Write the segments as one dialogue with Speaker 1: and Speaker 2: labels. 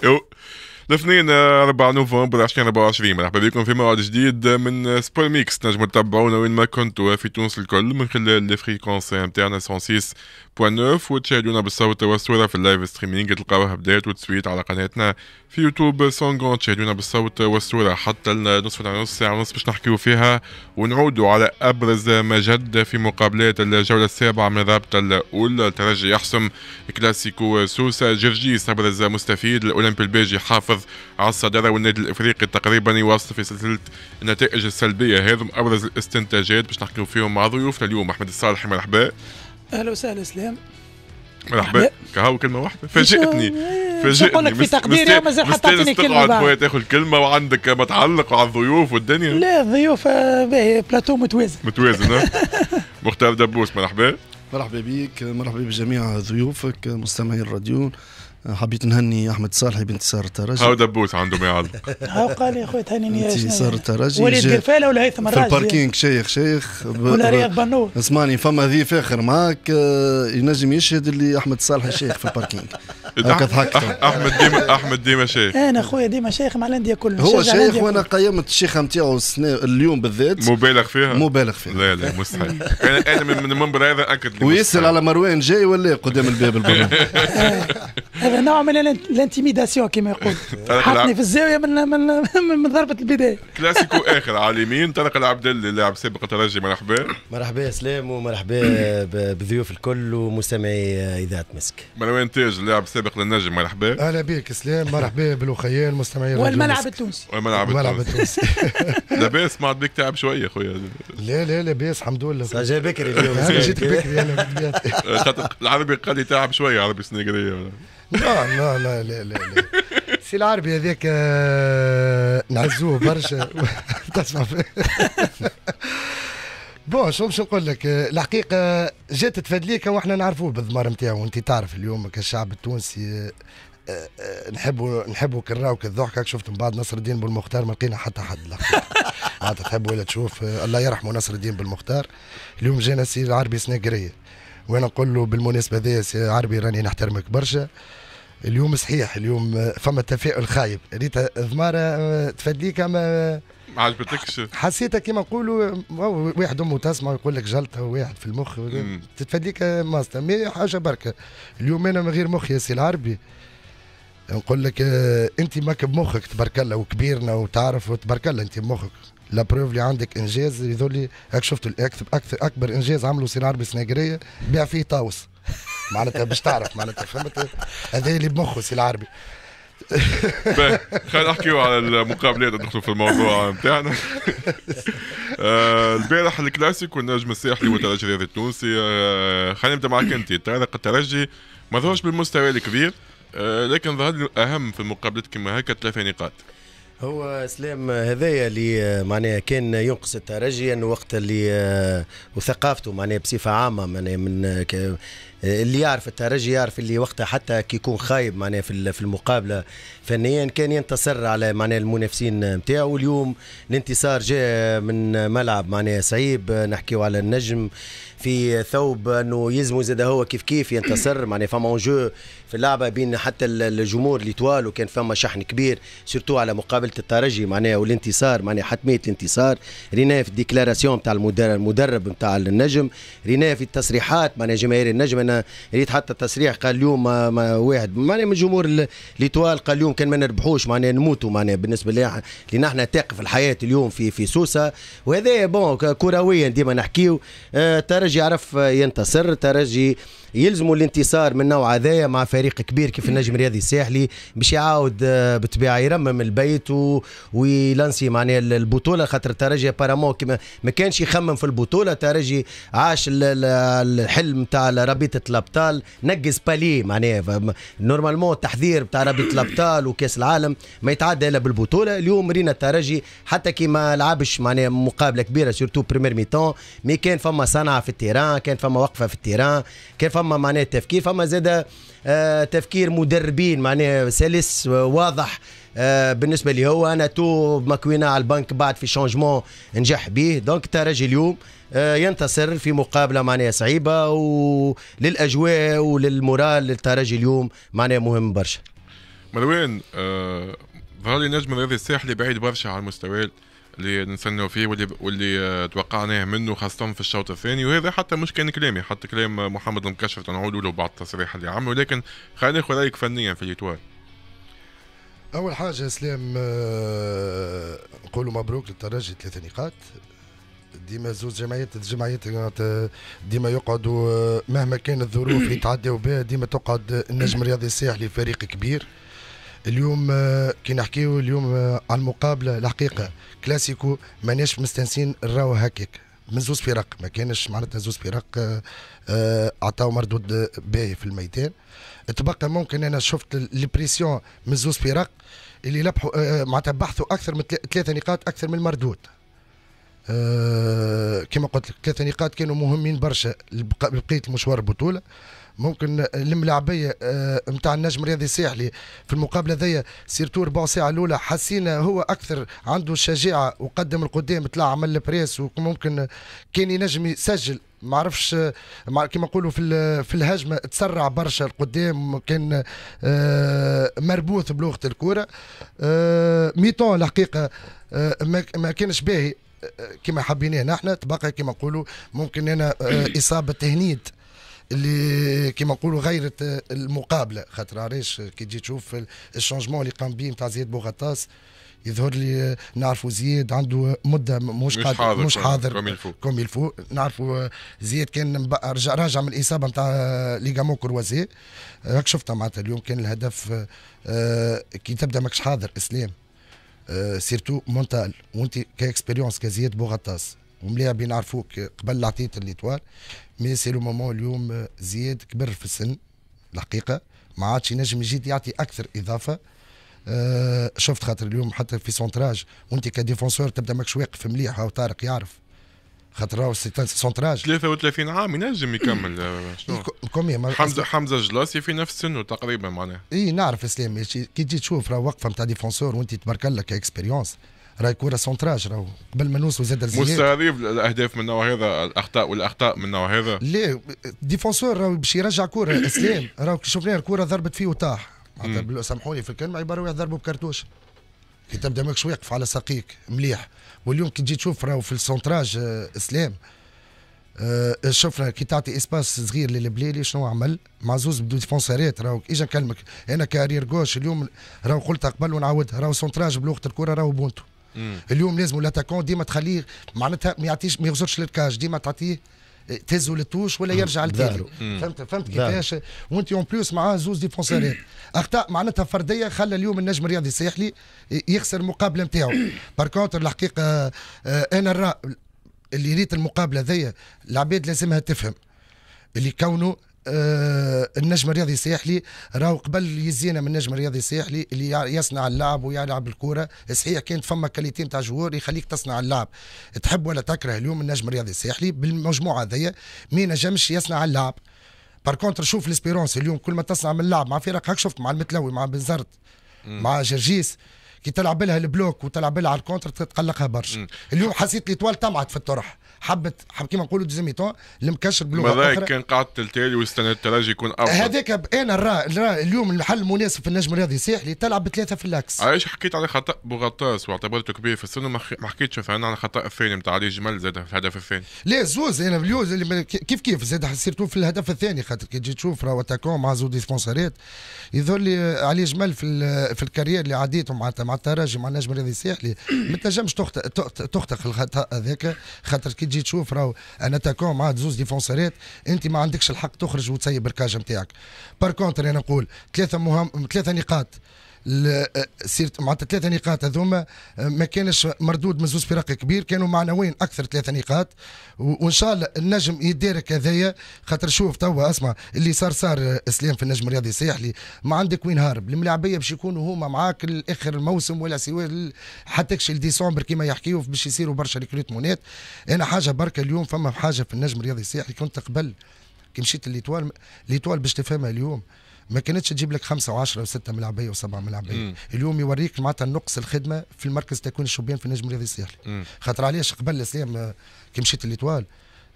Speaker 1: Eu, الاثنين 4 نوفمبر 2024 مرحبا بكم في موعد جديد من سبور ميكس تنجموا تتابعونا وين ما كنتوا في تونس الكل من خلال لي فريكونس نتاعنا 106.9 وتشاهدونا بالصوت والصوره في اللايف ستريمينغ تلقاوها بدايات وتسويت على قناتنا في يوتيوب سونغون تشاهدونا بالصوت والصوره حتى نصف نص ساعه ونص باش نحكيو فيها ونعودوا على ابرز ما جد في مقابلات الجوله السابعه من الرابطه الاولى الترجي يحسم كلاسيكو سوسه جرجيس ابرز مستفيد الاولمبي البيجي حافظ الحفاظ على الصدارة والنادي الإفريقي تقريبا يواصل في سلسلة النتائج السلبية هذو أبرز الاستنتاجات باش نحكيو فيهم مع ضيوفنا اليوم أحمد الصالح مرحبا
Speaker 2: أهلا وسهلا سلام
Speaker 1: مرحبا كهو كلمة واحدة فاجئتني
Speaker 2: فاجئتني في تقديري مازال حتى تعطيني كلمة تقعد
Speaker 1: تاخذ كلمة وعندك ما تعلق على الضيوف والدنيا لا
Speaker 2: الضيوف آه، باهي بلاتو متوازن
Speaker 1: متوازن مختار دبوس
Speaker 3: مرحبا مرحبا بك مرحبا بجميع ضيوفك مستمعي الراديو حبيت نهني احمد صالحي بنت ساره الترجي هاو
Speaker 1: دبوس عنده ما يعرف
Speaker 2: هاو قال يا خويا تهنيني بنت ساره الترجي يعني؟ وليد قرفاله ولا هيثم الراجل في الباركينج
Speaker 3: شيخ شيخ ولا رياض بنور اسمعني فما ذي فاخر معاك آه، ينجم يشهد اللي احمد صالحي شيخ في الباركينج هكا ضحكت
Speaker 1: احمد ديما احمد ديما شيخ انا
Speaker 2: خويا ديما شيخ مع الانديه كل هو شيخ وانا
Speaker 3: قيمت الشيخه نتاعو اليوم بالذات مبالغ
Speaker 1: فيها مبالغ فيها لا لا مستحيل انا انا من المنبر هذا اكد ويسال
Speaker 3: على مروان جاي ولا قدام الباب البرنامج
Speaker 2: هذا نوع من الانتيميداسيون كما يقول حطني في الزاويه من من من ضربه البدايه
Speaker 4: كلاسيكو
Speaker 1: اخر على اليمين طارق العبد اللي لاعب سابق الترجي مرحبا
Speaker 4: مرحبا سلام ومرحبا بضيوف الكل ومستمعي اذاعه مسك
Speaker 1: مروان تاج اللاعب السابق للنجم مرحبا
Speaker 5: اهلا
Speaker 4: بك سلام مرحبا بالاخيان مستمعي والملعب التونسي والملعب التونسي التونسي
Speaker 1: لاباس ما عاد بك تعب شويه خويا
Speaker 5: لا لا لاباس الحمد لله جا بكري اليوم جيت بكري
Speaker 1: انا العربي قال لي تعب شويه عربي سنغري
Speaker 5: لا لا لا لا لا, لا. سي العربي هذاك آه، نعزوه برشا تسمع بون شو باش نقول لك الحقيقه جات تفادليك واحنا نعرفوه بالضمار نتاعو انت تعرف اليوم كالشعب التونسي نحبوا آه، آه، نحبوا كراو كالضحك شفت من بعد نصر الدين بالمختار ما لقينا حتى حد عاد تحب ولا تشوف الله يرحمه نصر الدين بالمختار اليوم جانا سي العربي سناقريه وانا نقول له بالمناسبه هذه سي عربي راني نحترمك برشا اليوم صحيح اليوم آه، فما تفاؤل خايب ريتا ذمارة آه، تفديك ما آه،
Speaker 1: ما عجبتكش
Speaker 5: حسيتها كيما نقولوا واحد امه تسمع ويقول لك جلطه واحد في المخ تتفديك ماستر مي حاجه بركه اليوم انا من غير مخ يا سي العربي نقول لك انت ماك بمخك تبارك الله وكبيرنا وتعرف وتبارك الله انت بمخك لا بروف اللي عندك انجاز يذولي هاك شفت اكثر اكبر انجاز عمله سي العربي سناجريه بيع فيه طاوس معناتها باش تعرف معناتها فهمت هذا اللي بمخه سي العربي
Speaker 1: خلينا نحكيو على المقابلات ندخلوا في الموضوع نتاعنا آه، البارح الكلاسيك والنجم الساحلي والترجي الرياضي التونسي آه، خلينا نبدا معك انت طارق الترجي ما ظهرش بالمستوى الكبير آه، لكن ظهر لي الاهم في المقابلات كما هكا ثلاث نقاط
Speaker 4: هو اسلام هذايا اللي معناها كان ينقص الترجي انه وقت اللي وثقافته معناها بصفه عامه معناها من اللي يعرف الترجي يعرف اللي وقتها حتى كي يكون خايب معناها في المقابله فنيا كان ينتصر على معناها المنافسين نتاعو اليوم الانتصار جاء من ملعب معناها صعيب نحكيو على النجم في ثوب انه يلزمو زاد هو كيف كيف ينتصر معناها فما جو في اللعبه بين حتى الجمهور اللي طوال وكان فما شحن كبير سورتو على مقابله الترجي معناها والانتصار معناها حتميه الانتصار رينا في الديكلاراسيون نتاع المدرب نتاع النجم رينا في التصريحات معناها جماهير النجم انا ريت حتى التصريح قال اليوم ما, واحد معناها من جمهور ليتوال قال اليوم كان ما نربحوش معناها نموتوا معناها بالنسبه لنا لان احنا تاقف الحياه اليوم في في سوسه وهذا بون كرويا ديما نحكيو آه، ترجي يعرف آه، ينتصر ترجي يلزموا الانتصار من نوع هذايا مع فريق كبير كيف النجم الرياضي الساحلي باش يعاود آه، بالطبيعه يرمم البيت و... ويلانسي معناها البطوله خاطر الترجي بارامون كما ما كانش يخمم في البطوله الترجي عاش الحلم تاع رابطه الابطال نقز بالي معناها نورمالمون التحذير تاع رابطه الابطال وكاس العالم ما يتعدى الا بالبطوله اليوم رينا الترجي حتى كي ما لعبش معناها مقابله كبيره سورتو بريمير ميتون مي كان فما صنعه في التيران كان فما وقفه في التيران كان فما فما معناها تفكير فما زاد آه، تفكير مدربين معناها سلس آه، واضح آه، بالنسبه لي هو انا تو مكوينا على البنك بعد في شونجمون نجح به دونك ترجي اليوم ينتصر في مقابله معناها صعيبه وللاجواء وللمورال للترجي اليوم معناها مهم برشا
Speaker 1: مروان ظهر لي نجم الرياضي الساحلي بعيد برشا على المستوى اللي نستناو فيه واللي واللي آه، توقعناه منه خاصة في الشوط الثاني وهذا حتى مش كان كلامي حتى كلام محمد المكشف نعودوا له بعض التصريح اللي عمله لكن خلينا ناخذ رايك فنيا في ليتوال
Speaker 5: اول حاجه اسلام آه، نقولوا مبروك للترجي ثلاث نقاط ديما زوز جمعيات الجمعيات ديما يقعدوا آه، مهما كان الظروف اللي بها ديما تقعد النجم الرياضي الساحلي فريق كبير اليوم آه، كي نحكيو اليوم آه، على المقابله الحقيقه كلاسيكو ماناش مستنسين نراو هكاك من زوز فرق ما كانش معناتها زوز فرق آه، عطاو مردود باهي في الميدان تبقى ممكن انا شفت البريسيون من زوز فرق اللي لبحوا معناتها بحثوا اكثر من ثلاثه نقاط اكثر من المردود كما قلت لك ثلاثه نقاط كانوا مهمين برشا بقيه المشوار البطوله ممكن الملاعبيه نتاع آه، النجم رياضي الساحلي في المقابله ذي سيرتو ربع ساعه الاولى حسينا هو اكثر عنده الشجاعه وقدم القدام طلع عمل البريس وممكن كان ينجم يسجل ما عرفش كما نقولوا في في الهجمه تسرع برشا القدام كان آه، مربوط بلغه الكوره آه، ميتون الحقيقه ما كانش باهي كما حبيناه نحن تبقى كما نقولوا ممكن انا اصابه تهنيد اللي كيما نقولوا غيرت المقابله خاطر علاش كي تجي تشوف الشونجمون اللي قام به نتاع زياد بوغطاس يظهر لي نعرفوا زياد عنده مده مش, قادر حاضر مش حاضر كوم يلفو كوم يلفو نعرفوا زياد كان رجع راجع من الاصابه نتاع ليغامون كروازي راك شفتها معناتها اليوم كان الهدف آه، كي تبدا ماكش حاضر اسلام آه، سيرتو مونتال وانت كاكسبيريونس كزياد بوغطاس وملاعبين عرفوك قبل اللي عطيت الليتوال مي سي لو مومون اليوم زياد كبر في السن الحقيقه ما عادش ينجم يجي يعطي اكثر اضافه أه شفت خاطر اليوم حتى في سونتراج وانت كديفونسور تبدا ماكش واقف مليح او طارق يعرف خاطر راهو سونتراج
Speaker 1: 33 عام ينجم يكمل آه، شنو حمزه حمزه جلاسي في نفس سنه تقريبا معناها
Speaker 5: اي نعرف اسلام كي تجي تشوف راه وقفه نتاع ديفونسور وانت تبارك لك اكسبيريونس راهي كوره سونتراج راهو قبل ما نوصلوا زاد مستهدف
Speaker 1: الاهداف من نوع هذا الاخطاء والاخطاء من نوع هذا
Speaker 5: لا ديفونسور راهو باش يرجع كوره اسلام راهو شفناه الكوره ضربت فيه وطاح سامحوني في الكلمه عباره واحد ضربه بكرتوش كي تبدا ماكش واقف على ساقيك مليح واليوم كي تجي تشوف راهو في السونتراج آه، اسلام آه، شفنا كي تعطي اسباس صغير للبليلي شنو عمل معزوز بدو ديفونسيرات راهو اجا نكلمك انا كارير جوش اليوم راهو قلتها قبل ونعاودها راهو سونتراج بلغه الكره راهو بونتو اليوم لازم الاتاكون ديما تخليه معناتها ما يعطيش ما يغزرش للكاج ديما تعطيه آه، تهزو للتوش ولا يرجع لتالي فهمت فهمت كيفاش وانت اون بلوس معاه زوز ديفونسيرات اخطاء معناتها فرديه خلى اليوم النجم الرياضي الساحلي يخسر المقابله نتاعو بار كونتر الحقيقه آه، انا اللي ريت المقابله ذي العباد لازمها تفهم اللي كونه آه، النجم الرياضي الساحلي راهو قبل يزينا من النجم الرياضي الساحلي اللي يصنع اللعب ويلعب الكره صحيح كانت فما كاليتي نتاع جوار يخليك تصنع اللعب تحب ولا تكره اليوم النجم الرياضي الساحلي بالمجموعه هذيا ما نجمش يصنع اللعب بار كونتر شوف ليسبيرونس اليوم كل ما تصنع من اللعب مع فرق هاك شفت مع المتلوي مع بنزرت مع جرجيس كي تلعب لها البلوك وتلعب لها على الكونتر تتقلقها برشا اليوم حسيت طوال طمعت في الطرح حبت حب كيما نقولوا ديزيميتون المكشر بلغه اخرى هذاك كان
Speaker 1: قعد التالي واستنى الترجي يكون افضل
Speaker 5: هذاك انا را اليوم الحل المناسب في النجم الرياضي الساحلي تلعب بثلاثه في اللاكس علاش
Speaker 1: حكيت على خطا بوغطاس واعتبرته كبير في السن وما حكيتش مثلا على الخطا الثاني نتاع علي جمال زاد في الهدف الثاني
Speaker 5: لا زوز انا اليوم كيف كيف زاد سيرتو في الهدف الثاني خاطر كي تجي تشوف راهو اتاكون مع زو ديسبونسارات يظهر لي علي جمال في في الكارير اللي عديته مع مع الترجي مع النجم الرياضي الساحلي ما تنجمش تخطئ تخطئ الخطا هذاك خاطر كي تجي تشوف راهو انا تاكون مع زوز ديفونسرات انت ما عندكش الحق تخرج وتسيب الكاج نتاعك باركونتر انا نقول ثلاثه مهم ثلاثه نقاط سيرت معناتها ثلاثه نقاط هذوما ما كانش مردود من زوز فرق كبير كانوا معنويين اكثر ثلاثه نقاط وان شاء الله النجم يدارك هذايا خاطر شوف توا اسمع اللي صار صار اسلام في النجم الرياضي الساحلي ما عندك وين هارب الملاعبيه باش يكونوا هما معاك لاخر الموسم ولا سوا حتى لديسمبر كما يحكيوا باش يصيروا برشا ريكروتمونات انا حاجه بركه اليوم فما حاجه في النجم الرياضي الساحلي كنت قبل كي مشيت ليتوال ليتوال باش تفهمها اليوم ما كانتش تجيب لك خمسه وعشره وسته ملاعبيه وسبعه ملاعبيه اليوم يوريك معناتها نقص الخدمه في المركز تكوين الشبان في النجم الرياضي الساحلي خاطر علاش قبل الاسلام آه، كي مشيت لليتوال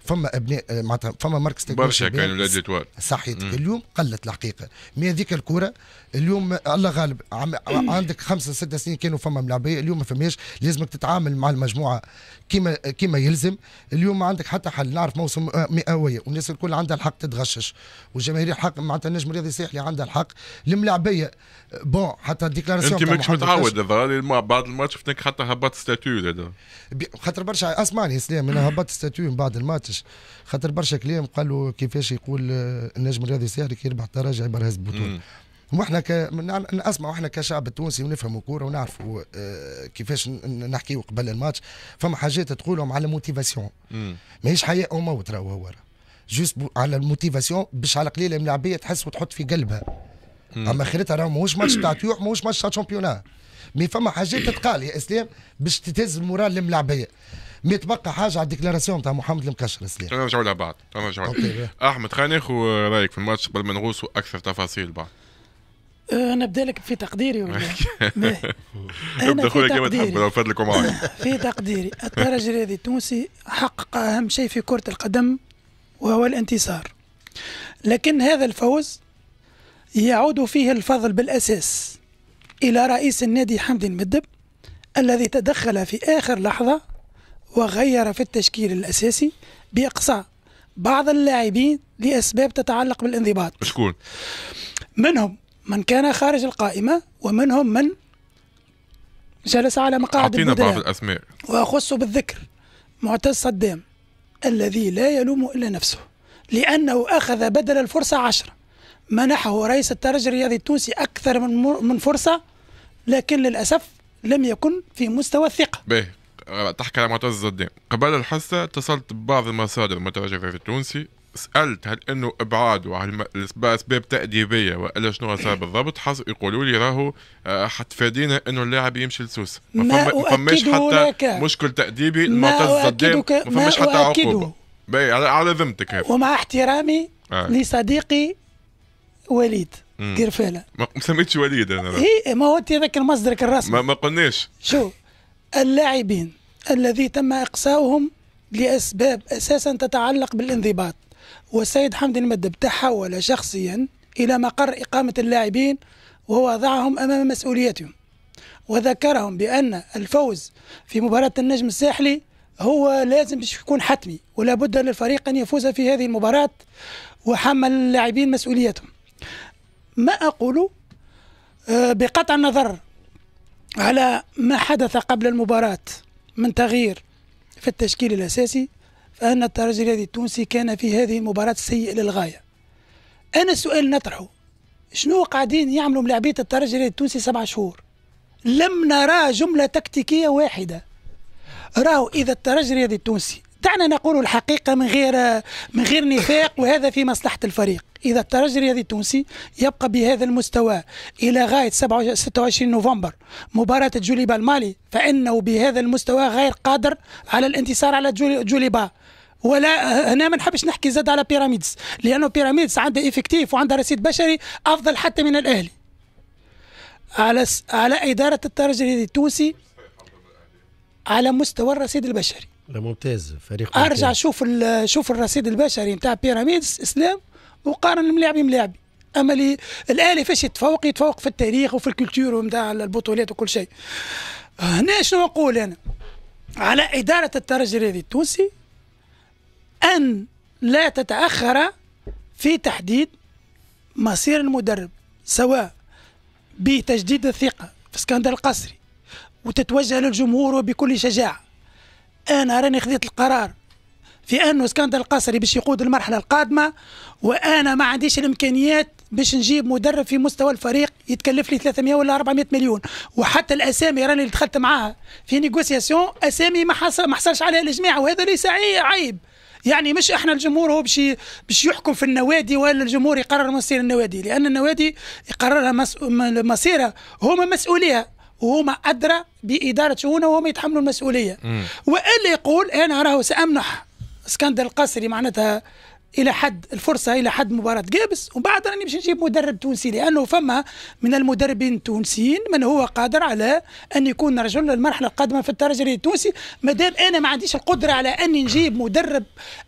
Speaker 5: فما ابناء آه، معناتها فما مركز تكوين برشا كان ولاد الاتوال صحيت اليوم قلت الحقيقه مي هذيك الكره اليوم الله غالب عم... عندك خمسه سته سنين كانوا فما ملاعبيه اليوم ما فماش لازمك تتعامل مع المجموعه كما كما يلزم اليوم ما عندك حتى حل نعرف موسم آه، مئويه والناس الكل عندها الحق تتغشش والجماهير الحق معناتها النجم الرياضي الساحلي عندها الحق الملاعبيه بون حتى الديكلاراسيون انت ماكش متعود
Speaker 1: هذا بعد الماتش شفتك حتى هبط ستاتيو هذا
Speaker 5: خاطر برشا اسمعني سلام انا هبطت ستاتيو من بعد الماتش خاطر برشا كلام قالوا كيفاش يقول آه، النجم الرياضي الساحلي كي يربح درجه يبرهز بطوله واحنا ك... نعم- نسمع واحنا كشعب التونسي ونفهموا الكوره ونعرفوا آه، كيفاش نحكيوا قبل الماتش فما حاجات تقولهم على الموتيفاسيون ماهيش حياه او موت راهو هو جوست على الموتيفاسيون باش على قليله من تحس وتحط في قلبها اما خيرتها راهو ماهوش ماتش تاع تيوح ماهوش ماتش تاع شامبيونا مي فما حاجات تتقال يا اسلام باش تتهز المورال الملاعبيه مي تبقى حاجه على الديكلاراسيون تاع محمد المكشر اسلام
Speaker 1: تو نرجعوا لبعض بعد تو نرجعوا احمد خلينا ناخذ رايك في الماتش قبل ما نغوصوا اكثر تفاصيل بعد
Speaker 2: انا بدالك في تقديري ولا انا في تقديري في تقديري الترجي الرياضي التونسي حقق اهم شيء في كره القدم وهو الانتصار لكن هذا الفوز يعود فيه الفضل بالاساس الى رئيس النادي حمدي المدب الذي تدخل في اخر لحظه وغير في التشكيل الاساسي باقصاء بعض اللاعبين لاسباب تتعلق بالانضباط شكون منهم من كان خارج القائمة ومنهم من جلس على مقاعد أعطينا بعض الأسماء وأخص بالذكر معتز صدام الذي لا يلوم إلا نفسه لأنه أخذ بدل الفرصة عشرة منحه رئيس الترجي الرياضي التونسي أكثر من من فرصة لكن للأسف لم يكن في مستوى الثقة
Speaker 1: باهي تحكي على معتز صدام قبل الحصة اتصلت ببعض المصادر المترجمة في التونسي سالت هل انه ابعاد وهل اسباب تاديبيه والا شنو صار بالضبط حص يقولوا لي راهو آه، حتفادينا انه اللاعب يمشي لسوس ما, فماش حتى لك. مشكل تاديبي المعتز قدام ما فماش حتى عقوبه على ذمتك هذا ومع
Speaker 2: احترامي آه. لصديقي وليد قرفاله
Speaker 1: ما سميتش وليد انا
Speaker 2: اي ما هو انت هذاك مصدرك الرسمي ما,
Speaker 1: ما قلناش
Speaker 2: شو اللاعبين الذي تم اقصاؤهم لاسباب اساسا تتعلق بالانضباط والسيد حمد المدب تحول شخصيا إلى مقر إقامة اللاعبين ووضعهم أمام مسؤوليتهم وذكرهم بأن الفوز في مباراة النجم الساحلي هو لازم باش يكون حتمي ولا بد للفريق أن يفوز في هذه المباراة وحمل اللاعبين مسؤوليتهم ما أقول آه، بقطع النظر على ما حدث قبل المباراة من تغيير في التشكيل الأساسي أن الترجي الرياضي التونسي كان في هذه المباراة سيء للغاية أنا السؤال نطرحه شنو قاعدين يعملوا ملاعبية الترجي الرياضي التونسي سبع شهور لم نرى جملة تكتيكية واحدة راهو إذا الترجي الرياضي التونسي دعنا نقول الحقيقة من غير من غير نفاق وهذا في مصلحة الفريق إذا الترجي الرياضي التونسي يبقى بهذا المستوى إلى غاية 26 نوفمبر مباراة جوليبا المالي فإنه بهذا المستوى غير قادر على الانتصار على جوليبا ولا هنا ما نحبش نحكي زاد على بيراميدز لأنه بيراميدز عنده إفكتيف وعنده رصيد بشري أفضل حتى من الأهلي على على إدارة الترجي الرياضي التونسي على مستوى الرصيد البشري
Speaker 4: لا ممتاز فريق ممتاز. ارجع
Speaker 2: شوف شوف الرصيد البشري نتاع بيراميدز اسلام وقارن ملاعبي ملاعبي اما لي الاهلي فاش يتفوق يتفوق في التاريخ وفي الكولتور نتاع البطولات وكل شيء هنا شنو نقول انا على اداره الترجي الرياضي التونسي ان لا تتاخر في تحديد مصير المدرب سواء بتجديد الثقه في اسكندر القصري وتتوجه للجمهور وبكل شجاعه انا راني خذيت القرار في انه اسكندر القصري باش يقود المرحله القادمه وانا ما عنديش الامكانيات باش نجيب مدرب في مستوى الفريق يتكلف لي 300 ولا 400 مليون وحتى الاسامي راني اللي دخلت معاها في نيغوسياسيون اسامي ما حصل ما حصلش عليها الجميع وهذا ليس عيب يعني مش احنا الجمهور هو باش باش يحكم في النوادي ولا الجمهور يقرر مصير النوادي لان النوادي يقررها مصيرها هما مسؤوليها وهما أدرى بإدارة شؤونه وهم يتحملوا المسؤولية وإلا يقول أنا راهو سأمنح اسكندر القصري معناتها الى حد الفرصه الى حد مباراه جابس وبعد راني باش نجيب مدرب تونسي لانه فما من المدربين التونسيين من هو قادر على ان يكون رجل للمرحله القادمه في الترجي التونسي ما دام انا ما عنديش القدره على اني نجيب مدرب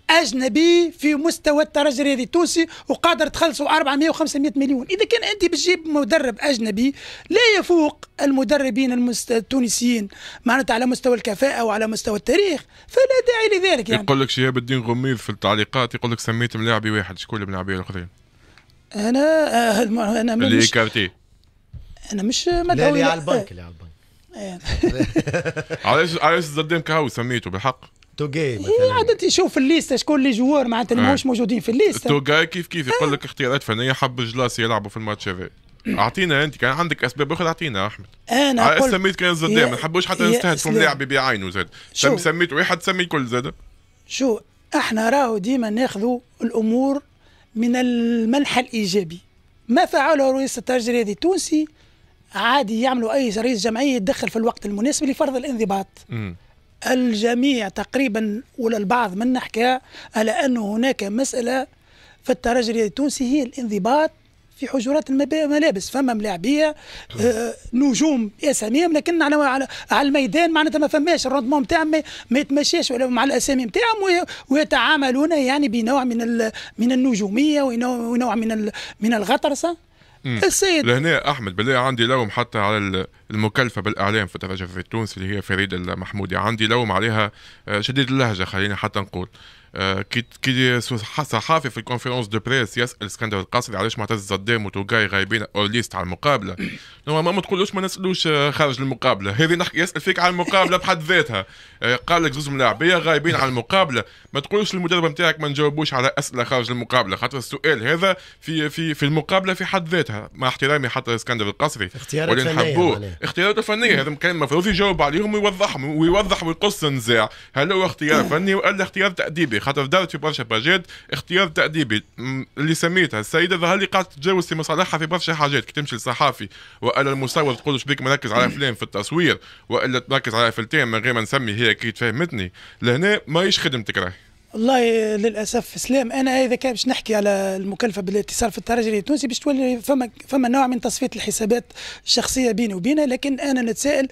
Speaker 2: اجنبي في مستوى الترجي الرياضي التونسي وقادر تخلصوا 400 و500 مليون اذا كان انت بتجيب مدرب اجنبي لا يفوق المدربين المست... التونسيين معناتها على مستوى الكفاءه وعلى مستوى التاريخ فلا داعي لذلك يعني
Speaker 1: يقول لك شهاب الدين غميض في التعليقات يقول لك سميت ملاعبي واحد شكون ملاعبيه الاخرين
Speaker 2: انا آه، انا اللي كارتي انا مش مدعو لا آه. لا على البنك اللي آه. على
Speaker 1: البنك علاش علاش الزردين كهو سميته بالحق توغاي
Speaker 2: مثلا انت شوف الليست شكون اللي جوار معناتها اللي آه. ماهوش موجودين في الليست
Speaker 1: توغاي كيف كيف يقول آه. لك اختيارات فنية حب جلاس يلعبوا في الماتش هذا اعطينا انت كان عندك اسباب اخرى اعطينا احمد آه، انا أقول... سميت كان زاد ما نحبوش حتى نستهدفوا لاعب بعينه زاد سميت واحد سمي الكل زاد
Speaker 2: شو احنا راهو ديما ناخذوا الامور من المنحى الايجابي ما فعله رئيس الترجي هذه التونسي عادي يعملوا اي رئيس جمعيه يدخل في الوقت المناسب لفرض الانضباط م. الجميع تقريبا ولا البعض منا حكى على أنه هناك مسألة في الترجي الرياضي التونسي هي الانضباط في حجرات الملابس فما ملاعبيه آه، نجوم اساميهم لكن على على الميدان معناتها ما فماش الروندمون نتاعهم ما يتمشاش ولا مع الاسامي نتاعهم ويتعاملون يعني بنوع من من النجوميه ونوع من من الغطرسه السيد إيه،
Speaker 1: لهنا احمد بالله عندي لوم حتى على المكلفه بالاعلام في في تونس اللي هي فريده المحمودي عندي لوم عليها آه، شديد اللهجه خلينا حتى نقول آه، كي صحافي في الكونفرنس دو بريس يسال اسكندر القاصد علاش معتز الزدام وتوغاي غايبين اور ليست على المقابله نورمالمون ما تقولوش ما نسالوش آه، خارج المقابله هذه نحكي يسال فيك على المقابله بحد ذاتها آه، قال لك زوز ملاعبيه غايبين على المقابله ما تقولوش المدرب نتاعك ما نجاوبوش على اسئله خارج المقابله خاطر السؤال هذا في في في المقابله في حد ذاتها مع احترامي حتى اسكندر القصري اختيارات فنيه اختيارات فنيه هذا كان المفروض يجاوب عليهم ويوضحهم ويوضح ويقص النزاع هل هو اختيار فني والا اختيار تاديبي خاطر دارت في برشا باجات اختيار تاديبي اللي سميتها السيده ظهر لي قاعده تتجاوز في مصالحها في برشا حاجات كي تمشي للصحافي والا المصور تقول له شبيك مركز على فلان في التصوير والا تركز على فلتان من غير ما نسمي هي كي فهمتني لهنا ماهيش خدمتك راهي
Speaker 2: والله للاسف سلام انا اذا كان باش نحكي على المكلفه بالاتصال في الترجي التونسي باش تولي فما فما نوع من تصفيه الحسابات الشخصيه بيني وبينها لكن انا نتساءل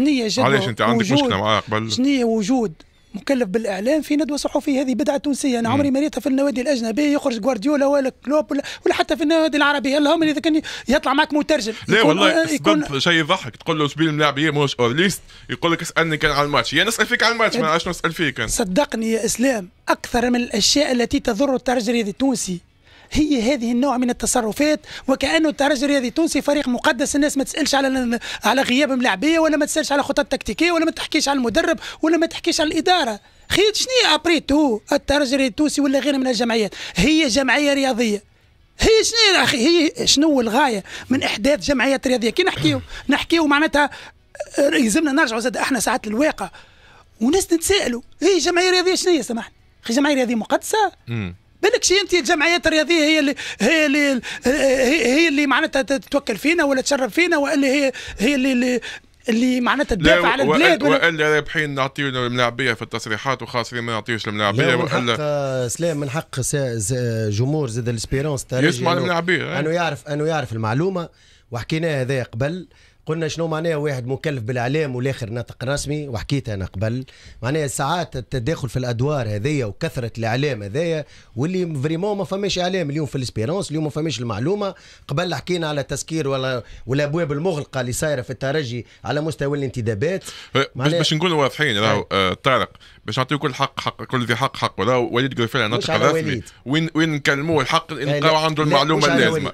Speaker 2: هي جد علاش انت عندك مشكله معاه قبل شنو هي وجود مكلف بالاعلام في ندوه صحفيه هذه بدعه تونسيه انا عمري ما في النوادي الاجنبيه يخرج جوارديولا ولا كلوب ولا, ولا حتى في النوادي العربيه اللهم اذا كان يطلع معك مترجم لا والله آه، يكون
Speaker 1: شيء يضحك تقول له سبيل هي موش اور ليست يقول لك اسالني كان على الماتش يا نسال فيك على الماتش ما يعني عادش نسال فيك
Speaker 2: صدقني يا اسلام اكثر من الاشياء التي تضر الترجي التونسي هي هذه النوع من التصرفات وكانه الترجي الرياضي التونسي فريق مقدس الناس ما تسالش على على غياب ملاعبيه ولا ما تسالش على خطط تكتيكيه ولا ما تحكيش على المدرب ولا ما تحكيش على الاداره خير شنو ابري تو الترجي الرياضي التونسي ولا غيره من الجمعيات هي جمعيه رياضيه هي شنو اخي هي شنو الغايه من احداث جمعيات رياضيه كي نحكيو نحكيو معناتها آه، يلزمنا نرجعوا زاد احنا ساعات للواقع وناس نتسائلوا هي جمعيه رياضيه شنو هي سامحني اخي جمعيه رياضيه مقدسه بالك شي انت الجمعيات الرياضيه هي اللي هي اللي هي اللي معناتها تتوكل فينا ولا تشرب فينا ولا هي هي اللي, اللي اللي معناتها تدافع على البلاد ولا
Speaker 1: والا رابحين نعطيو الملاعبيه في التصريحات وخاسرين ما نعطيوش الملاعبيه والا
Speaker 4: آه، سلام من حق جمهور زاد الاسبيرونس يسمع الملاعبيه إيه. انه يعرف انه يعرف المعلومه وحكيناها هذا قبل قلنا شنو معناها واحد مكلف بالاعلام والاخر ناطق رسمي وحكيت انا قبل معناها ساعات التداخل في الادوار هذيا وكثره الاعلام هذيا واللي فريمون ما فماش اعلام اليوم في الاسبيرونس اليوم ما فماش المعلومه قبل حكينا على تسكير ولا والابواب المغلقه اللي صايره في الترجي على مستوى الانتدابات
Speaker 1: أه، باش نكونوا واضحين راهو أه، طارق باش نعطيو كل حق حق كل ذي حق حق ولا وليد قال فعلا نطق رسمي وين وين نكلموه الحق نلقاو عنده المعلومه اللازمه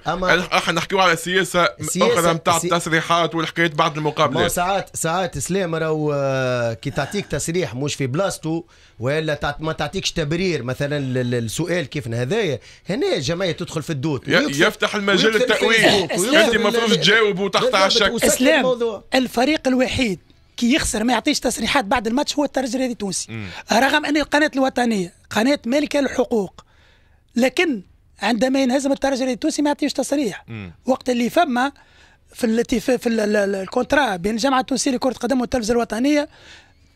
Speaker 1: احنا نحكيو على سياسه اخرى نتاع التصريحات والحكايات بعد المقابلات
Speaker 4: ساعات ساعات سلام راهو آه، كي تعطيك تصريح مش في بلاصتو ولا ما تعطيكش تبرير مثلا السؤال كيف هذايا هنا جماعه تدخل في الدوت يفتح المجال التاويل انت المفروض تجاوب وتقطع الشك اسلام
Speaker 2: الفريق الوحيد كي يخسر ما يعطيش تصريحات بعد الماتش هو الترجي الرياضي التونسي رغم ان القناه الوطنيه قناه مالكه للحقوق لكن عندما ينهزم الترجي الرياضي التونسي ما يعطيش تصريح وقت اللي فما في في الكونترا بين الجامعه التونسيه لكره القدم والتلفزه الوطنيه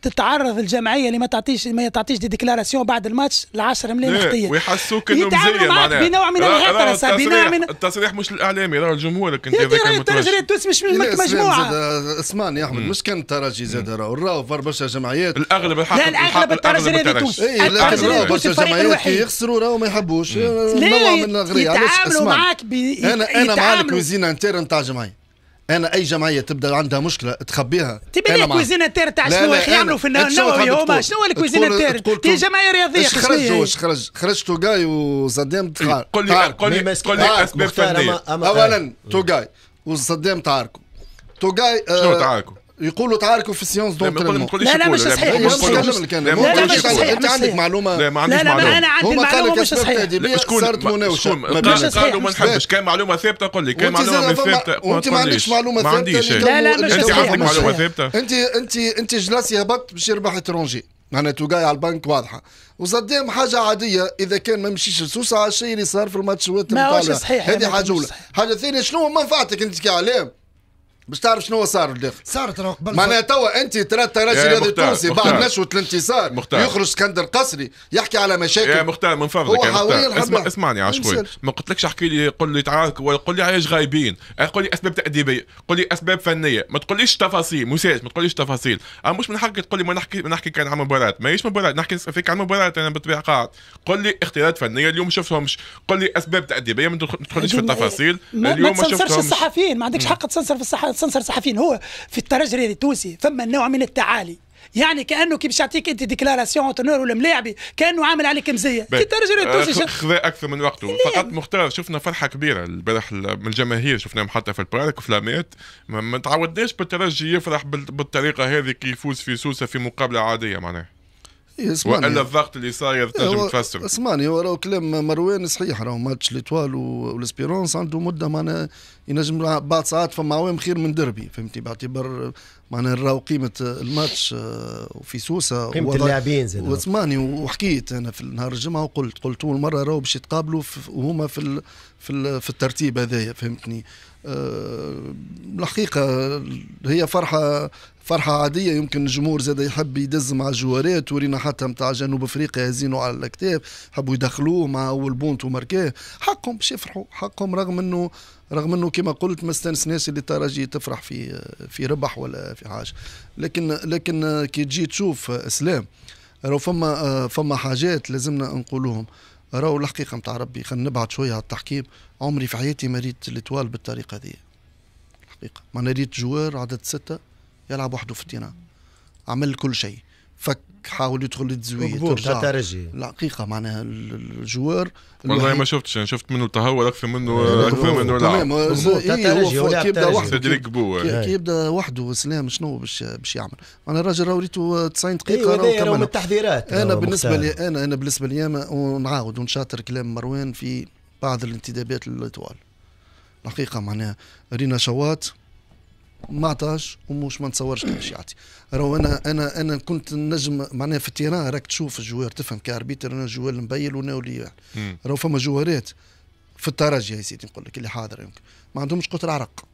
Speaker 2: تتعرض الجمعيه اللي ما تعطيش ما تعطيش دي ديكلاراسيون بعد الماتش ل 10 ملايين خطيه ويحسوك انه مزيه معناها بنوع من المغطرسه بنوع من
Speaker 1: التصريح مش الاعلامي راه الجمهور كنت هذاك الترجي
Speaker 2: التونسي مش مجموعه
Speaker 3: اسمعني يا احمد مش كان الترجي زاد راهو راهو فار برشا جمعيات الاغلب الحق لا الاغلب الترجي التونسي الترجي التونسي الفريق الوحيد يخسروا راهو ما يحبوش نوع من الغريه يتعاملوا معاك انا انا مع الكوزينه انتير نتاع جمعيه انا اي جمعيه تبدا عندها مشكله تخبيها تبي لي تير تاع شنو اخي يعملوا في النووي هما شنو تير تي جمعيه رياضيه اش خرجوا اش خرج خرج توغاي وصدام تعارك قول لي قول لي قول لي اسباب فنيه اولا أه. توغاي وصدام تعاركوا توغاي شنو أه، تعاركوا يقولوا تعاركوا في السيونس دونك لا ما تقوليش لا لا مش صحيح لا لا مش صحيح انت عندك معلومه لا ما عنديش معلومه انا عندي معلومه مش صحيح شكون صارت
Speaker 1: مناوشه قالوا ما نحبش كان معلومه ثابته قول لي كان معلومه ثابته وانت ما عندكش معلومه ثابته لا لا مش صحيح عندك معلومه ثابته
Speaker 3: انت انت انت جلاسي هبط باش يربح اترونجي معناته جاي على البنك واضحه وصدام حاجه عاديه اذا كان ما مشيش لسوسه على الشيء اللي صار في الماتش ما صحيح هذه حاجه اولى حاجه ثانيه شنو منفعتك انت كاعلام باش تعرف شنو صار الداخل صارت ترى قبل معناها توا انت ترى راجل هذا التونسي بعد نشوه الانتصار مختار. يخرج اسكندر قصري يحكي على مشاكل يا مختار من فضلك يا اسمع اسمعني عشقوي
Speaker 1: ما قلتلكش احكي لي قل لي تعال ولا قل لي علاش غايبين أه، قل لي اسباب تاديبيه قل لي اسباب فنيه ما تقوليش تفاصيل مساج ما تقوليش تفاصيل انا أه، مش من حقك تقول لي ما نحكي ما نحكي كان عن مباراه ماهيش مباراه نحكي فيك عن مباراه انا بالطبيعه قاعد قل لي اختيارات فنيه اليوم ما شفتهمش قل لي اسباب تاديبيه ما تدخلش في التفاصيل اليوم ما شفتهمش الصحفيين
Speaker 2: ما عندكش حق تسنسر في الصحفيين سنسر صحفيين هو في الترجي التونسي فما نوع من التعالي يعني كانه كي باش يعطيك انت ديكلاراسيون اونتونور ولا ملاعبي كانه عامل عليك مزيه كي ترجع
Speaker 1: خذا اكثر من وقته فقط مختار شفنا فرحه كبيره البارح من الجماهير شفناهم حتى في البارك وفلامات ما تعودناش بالترجي يفرح بالطريقه هذه كي يفوز في سوسه في مقابله عاديه معناها
Speaker 3: إيه، اسمعني والا
Speaker 1: الضغط اللي صاير إيه، تنجم تفسر
Speaker 3: اسمعني هو راهو كلام مروان صحيح راهو ماتش ليتوال والاسبيرونس عنده مده معناها ينجم بعد ساعات فما عوام خير من دربي فهمتي باعتبار معناها راهو قيمه الماتش آه، وفي سوسه قيمه اللاعبين زاد واسمعني وحكيت انا في نهار الجمعه وقلت قلت اول مره راهو باش يتقابلوا وهما في في الترتيب هذايا فهمتني آه، الحقيقة هي فرحة فرحة عادية يمكن الجمهور زاد يحب يدز مع الجوارات ورينا حتى متاع جنوب افريقيا هزينوا على الكتاب حبوا يدخلوه مع اول بونت وماركاه حقهم باش يفرحوا حقهم رغم انه رغم انه كما قلت ما استنسناش اللي تراجي تفرح في في ربح ولا في حاجه لكن لكن كي تجي تشوف اسلام آه، راهو فما آه، فما حاجات لازمنا نقولوهم راهو الحقيقه نتاع ربي خلينا نبعد شويه على التحكيم عمري في حياتي ما ريت الاتوال بالطريقه هذه الحقيقه ما ريت جوار عدد سته يلعب وحده في التيران عمل كل شيء فك حاول يدخل للتزويد ترجع ترجي الحقيقه معناها الجوار والله ما شفتش انا يعني
Speaker 1: شفت منه تهور اكثر منه اكثر منه لعب تمام
Speaker 3: إيه، يبدا وحده كي يبدا وحده سلام شنو باش باش يعمل انا الراجل راه وريته 90 دقيقه إيه، راهو من
Speaker 4: التحذيرات انا بالنسبه لي
Speaker 3: انا انا بالنسبه لي ونعاود ونشاطر كلام مروان في بعض الانتدابات للطوال الحقيقه معناها رينا شوات ما عطاش ومش ما نتصورش كيفاش يعطي راهو انا انا انا كنت نجم معناها في التيران راك تشوف الجوار تفهم كاربيتر انا الجوار المبيل وناولي راهو فما جوارات في الترجي يا سيدي نقول لك اللي حاضر يمكن ما عندهمش قطر عرق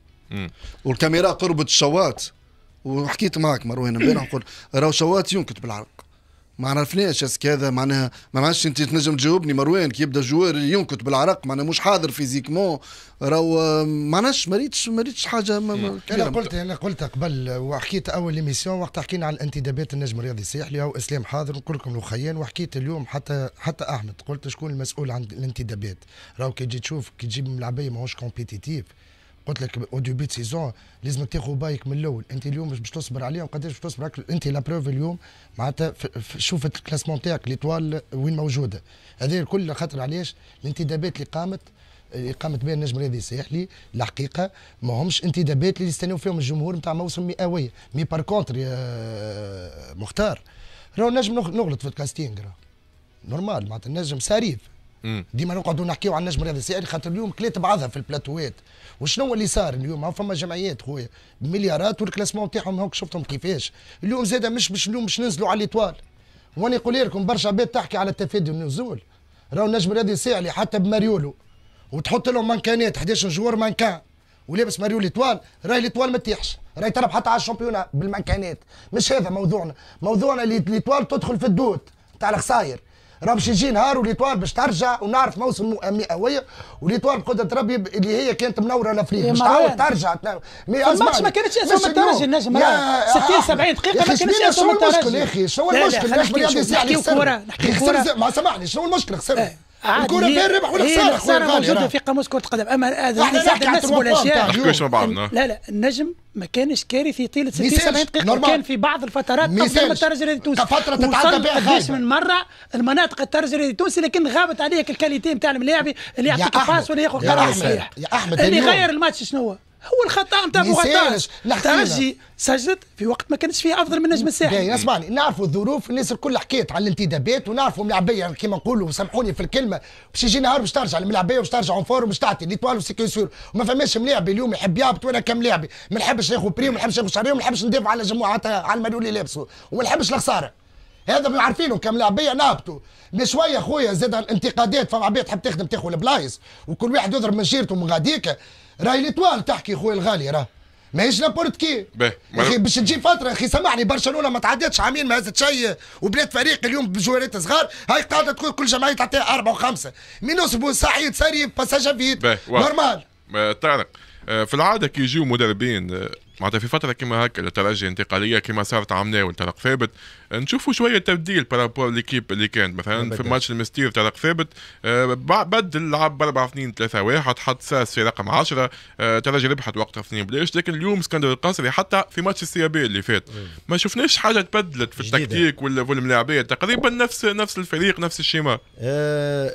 Speaker 3: والكاميرا قربت الشواط وحكيت معك مروان امبارح نقول راهو شواط ينكت بالعرق ما عرفناش اسك هذا معناها ما عادش انت تنجم تجاوبني مروان كي يبدا جوار ينكت بالعرق معناها مش حاضر فيزيكمون راهو ما عادش ما ريتش ما ريتش حاجه ما انا قلت
Speaker 5: انا قلت قبل وحكيت اول ايميسيون وقت حكينا على الانتدابات النجم الرياضي اللي هو اسلام حاضر نقول لكم الخيان وحكيت اليوم حتى حتى احمد قلت شكون المسؤول عن الانتدابات راهو كي تجي تشوف كي تجيب ملعبيه ماهوش كومبيتيتيف قلت لك او دوبي سيزون لازمك تاخذ بايك من الاول انت اليوم باش تصبر عليهم قداش باش تصبر انت لا بروف اليوم معناتها شوفت الكلاسمون تاعك ليطوال وين موجوده هذه الكل خاطر علاش الانتدابات اللي قامت اللي قامت بها النجم الرياضي الساحلي الحقيقه ما همش انتدابات اللي يستناو فيهم الجمهور نتاع موسم مئويه مي بار كونتر يا مختار راهو نجم نغلط في الكاستينغ نورمال معناتها النجم ساريف ديما نقعدوا نحكيو على النجم الرياضي السياري خاطر اليوم كلات بعضها في البلاتوات وشنو اللي صار اليوم فما جمعيات خويا مليارات والكلاسمون تاعهم هاك شفتهم كيفاش اليوم زاد مش باش اليوم باش ننزلوا على الاطوال وانا نقول لكم برشا عباد تحكي على التفادي والنزول راهو النجم الرياضي الساعلي حتى بماريولو وتحط لهم مانكانات 11 جوار مانكان ولابس ماريو طوال راهي الاطوال ما تطيحش راهي تربح حتى على الشامبيونه بالمانكانات مش هذا موضوعنا موضوعنا اللي الاطوال تدخل في الدود تاع الخساير راه باش يجي نهار وليطوال باش ترجع ونعرف موسم مئويه وليطوال بقدره ربي اللي هي كانت منوره لافريقيا باش تعاود ترجع مي الماتش ما كانتش اسهل من الترجي النجم 60 70 دقيقه ما كانتش اسهل من الترجي يا اخي شنو المشكل نحكي كوره نحكي كوره ما سامحني شنو المشكل خسرنا إيه. الكره فيها الربح ولا الخساره خساره الخساره موجوده في
Speaker 2: قاموس كره القدم اما هذا الناس ولا بعضنا لا لا النجم ما كانش كارثي طيله 60 70 دقيقه كان في بعض الفترات قبل الترجي الرياضي التونسي فتره تتعدى بها قداش من مره المناطق الترجي الرياضي التونسي لكن غابت عليك الكاليتي نتاع الملاعبي اللي يعطيك الباس ولا ياخذ قرار صحيح اللي غير الماتش شنو هو هو الخطا نتاع مغطاش ترجي سجد في وقت ما كانش فيه افضل من الساحل الساحلي اسمعني نعرفوا الظروف الناس
Speaker 5: الكل حكيت على الانتدابات ونعرفوا ملعبيه كيما نقولوا سامحوني في الكلمه باش يجي نهار باش ترجع الملعبيه باش ترجع اونفور باش تعطي ليتوال توالف وما فماش ملاعب اليوم يحب يهبط وانا كم لاعب ما نحبش ناخذ بري ما نحبش ناخذ شهريه وما نحبش ندافع على جماعتها على المليون اللي لابسه وما نحبش الخساره هذا عارفينه كملاعبيه نهبطوا من شويه خويا زاد الانتقادات فما عباد تحب تخدم تاخذ البلايص وكل واحد يضرب من جيرته من غاديك راهي ليطوال تحكي خويا الغالي راه ماهيش نابورت كي اخي باش تجي فتره اخي سامحني برشلونه ما تعدتش عامين ما هزت شيء وبلاد فريق اليوم بجوارات صغار هاي قاعده تقول كل جمعيه تعطيها اربعه وخمسه من اسبوع صاحي ساري باساج فيت نورمال
Speaker 1: طارق آه، في العاده كي يجيو مدربين آه، معناتها في فتره كما هكا الترجي انتقاليه كما صارت عمناوي طارق ثابت آه، نشوفوا شويه تبديل بارابور ليكيب اللي كانت مثلا في ماتش المستير طارق ثابت آه، بدل لعب 4 2 3 1 حط ساس في رقم 10 آه، ترجي ربحت وقتها 2 بلاش لكن اليوم اسكندر القصري حتى في ماتش السيابي اللي فات ما شفناش حاجه تبدلت في التكتيك ولا في الملاعبيه تقريبا نفس نفس الفريق نفس الشيما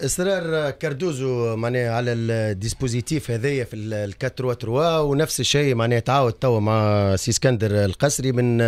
Speaker 4: اصرار كاردوزو معناها على الديسبوزيتيف هذايا في ال 4 3 ونفس الشيء معناها تعاود توا مع سي اسكندر القصري من